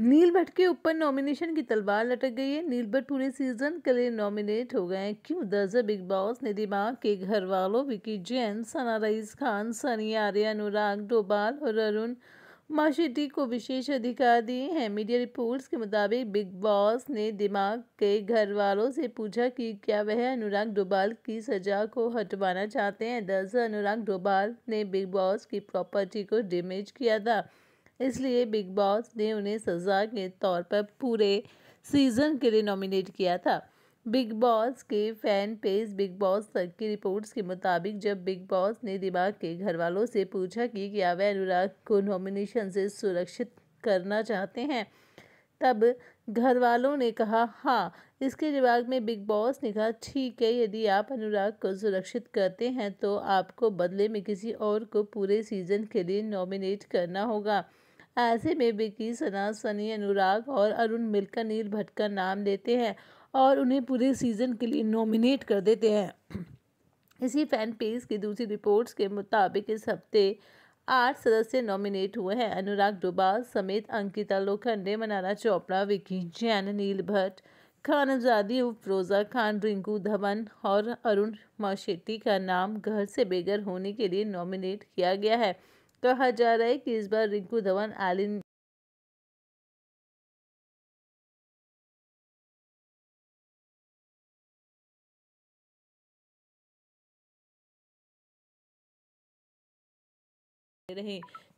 नील भट्ट के ऊपर नॉमिनेशन की तलवार लटक गई है नील भट्ट पूरे सीजन के लिए नॉमिनेट हो गए हैं क्यों दर्ज बिग बॉस ने दिमाग के घर वालों विकी जैन सना रईस खान सनी आर्य अनुराग डोबाल और अरुण माशेटी को विशेष अधिकार दिए हैं मीडिया रिपोर्ट्स के मुताबिक बिग बॉस ने दिमाग के घर वालों से पूछा कि क्या वह अनुराग डोबाल की सजा को हटवाना चाहते हैं दरअसल अनुराग डोबाल ने बिग बॉस की प्रॉपर्टी को डैमेज किया था इसलिए बिग बॉस ने उन्हें सज़ा के तौर पर पूरे सीज़न के लिए नॉमिनेट किया था बिग बॉस के फैन पेज बिग बॉस तक की रिपोर्ट्स के मुताबिक जब बिग बॉस ने दिमाग के घर वालों से पूछा कि क्या वह अनुराग को नॉमिनेशन से सुरक्षित करना चाहते हैं तब घर वालों ने कहा हाँ इसके जवाब में बिग बॉस ने कहा ठीक है यदि आप अनुराग को सुरक्षित करते हैं तो आपको बदले में किसी और को पूरे सीज़न के लिए नॉमिनेट करना होगा ऐसे में विकी सना सनी अनुराग और अरुण मिलकर नील भट्ट का नाम देते हैं और उन्हें पूरे सीज़न के लिए नॉमिनेट कर देते हैं इसी फैन पेज की दूसरी रिपोर्ट्स के मुताबिक इस हफ्ते आठ सदस्य नॉमिनेट हुए हैं अनुराग डोबाल समेत अंकिता लोखंडे मनारा चोपड़ा विकी जैन नील भट्ट खान आजादी उफरोजा खान रिंकू धवन और अरुण माशेट्टी का नाम घर से बेघर होने के लिए नॉमिनेट किया गया है कहा जा रहा है कि इस बार रिंकू धवन एलिन रहे